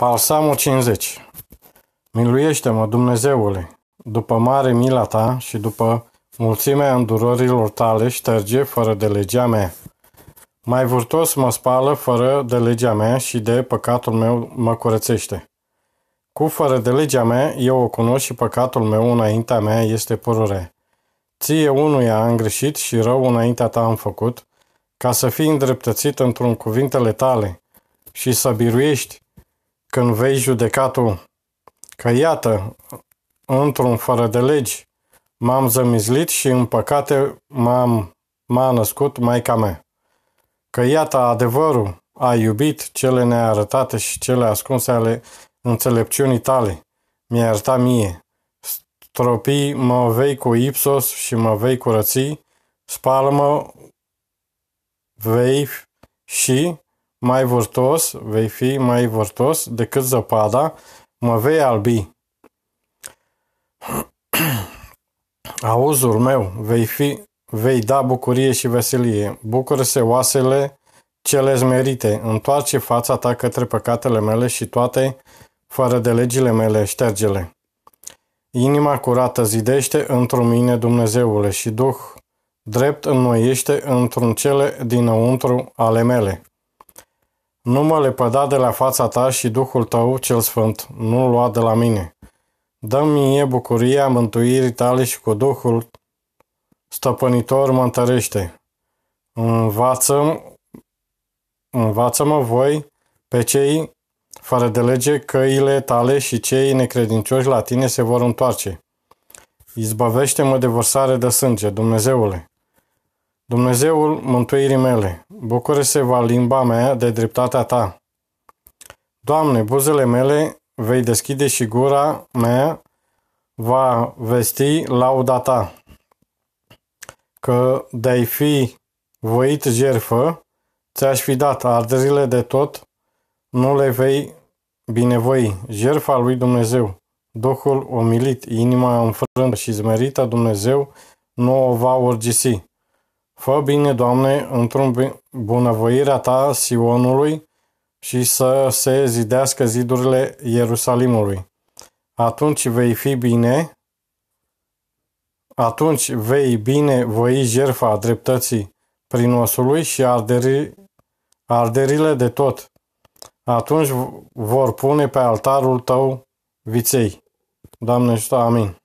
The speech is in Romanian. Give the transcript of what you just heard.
Palsamul 50 Miluiește-mă, Dumnezeule, după mare mila ta și după mulțimea îndurorilor tale șterge fără de legea mea. Mai vârtos mă spală fără de legea mea și de păcatul meu mă curățește. Cu fără de legea mea eu o cunosc și păcatul meu înaintea mea este părure. Ție unuia am greșit și rău înaintea ta am făcut, ca să fii îndreptățit într-un cuvintele tale și să biruiești când vei judecatul că iată, într-un fără de legi, m-am zămizlit și în păcate m-am, m-a născut maica mea. Că iată adevărul, ai iubit cele nearătate și cele ascunse ale înțelepciunii tale. Mi-a iertat mie. Stropii mă vei cu ipsos și mă vei curăți, spală-mă vei și mai vârtos, vei fi mai vârtos decât zăpada, mă vei albi. Auzul meu, vei, fi, vei da bucurie și veselie, bucură-se oasele cele zmerite, întoarce fața ta către păcatele mele și toate, fără de legile mele, ștergele. Inima curată zidește într-un mine Dumnezeule și Duh drept înnoiește într-un cele dinăuntru ale mele. Nu mă lepăda de la fața ta și Duhul tău cel sfânt, nu lua de la mine. Dă-mi mie bucuria mântuirii tale și cu Duhul stăpânitor mă întărește. Învață, învață-mă voi pe cei fără de lege căile tale și cei necredincioși la tine se vor întoarce. Izbăvește-mă de vărsare de sânge, Dumnezeule. Dumnezeul mântuirii mele, bucură-se va limba mea de dreptatea ta. Doamne, buzele mele vei deschide și gura mea va vesti lauda ta. Că de-ai fi voit jerfă, ți-aș fi dat arderile de tot, nu le vei binevoi. Jerfa lui Dumnezeu, Duhul omilit, inima înfrântă și zmerită Dumnezeu, nu o va urgisi. Fă bine, Doamne, într-un bunăvoirea Ta Sionului și să se zidească zidurile Ierusalimului. Atunci vei fi bine, atunci vei bine voi jerfa dreptății prin osului și arderi, arderile de tot. Atunci vor pune pe altarul tău viței. Doamne ajută, amin.